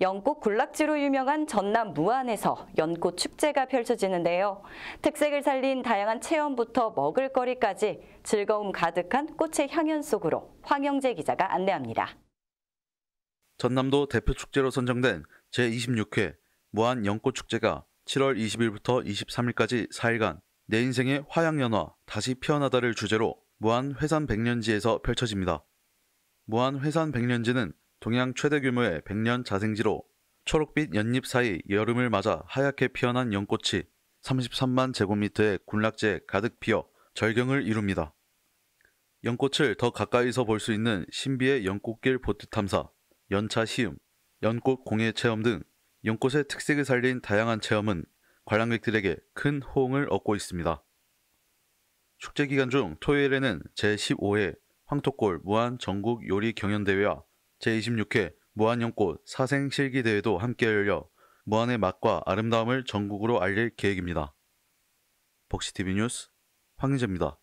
연꽃 군락지로 유명한 전남 무안에서 연꽃 축제가 펼쳐지는데요. 특색을 살린 다양한 체험부터 먹을거리까지 즐거움 가득한 꽃의 향연 속으로 황영재 기자가 안내합니다. 전남도 대표 축제로 선정된 제26회 무안 연꽃 축제가 7월 20일부터 23일까지 4일간 내 인생의 화양연화 다시 피어나다를 주제로 무안 회산 백년지에서 펼쳐집니다. 무안 회산 백년지는 동양 최대 규모의 백년 자생지로 초록빛 연잎 사이 여름을 맞아 하얗게 피어난 연꽃이 33만 제곱미터의 군락지에 가득 피어 절경을 이룹니다. 연꽃을 더 가까이서 볼 수 있는 신비의 연꽃길 보트 탐사, 연차 시음, 연꽃 공예 체험 등 연꽃의 특색을 살린 다양한 체험은 관람객들에게 큰 호응을 얻고 있습니다. 축제 기간 중 토요일에는 제15회 황토골 무한 전국 요리 경연대회와 제26회 무한연꽃 사생실기 대회도 함께 열려 무한의 맛과 아름다움을 전국으로 알릴 계획입니다. 벅시TV 뉴스 황희재입니다.